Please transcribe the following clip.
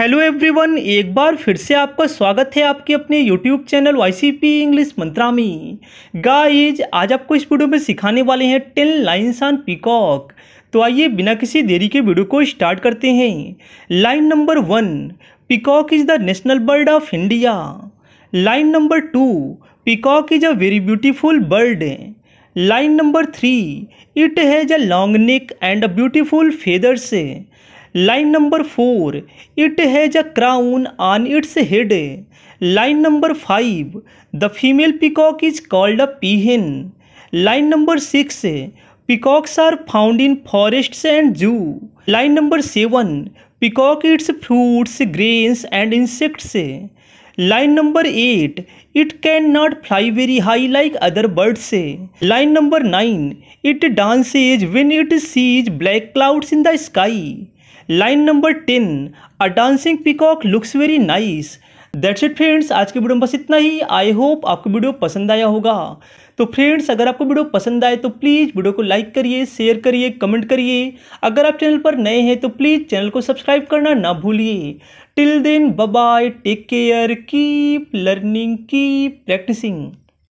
hello everyone एक बार फिर से आपका स्वागत है आपके अपने YouTube channel Y C P English Mantra में गाइज आज आपको इस वीडियो में सिखाने वाले हैं टेन लाइन्स ऑन पीकॉक तो आइए बिना किसी देरी के वीडियो को स्टार्ट करते हैं line number one peacock is the national bird of India line number two peacock is a very beautiful bird line number three it has a long neck and a beautiful feathers line number four it has a crown on its head line number five the female peacock is called a peahen line number six peacocks are found in forests and zoo line number seven peacock its fruits grains and insects line number eight it can not fly very high like other birds से line number nine it dances when it sees black clouds in the sky line number ten a dancing peacock looks very nice that's it friends आज के video में बस इतना ही I hope आपको video पसंद आया होगा तो फ्रेंड्स अगर आपको वीडियो पसंद आए तो प्लीज़ वीडियो को लाइक करिए शेयर करिए कमेंट करिए अगर आप चैनल पर नए हैं तो प्लीज़ चैनल को सब्सक्राइब करना ना भूलिए till then bye take care keep learning keep practising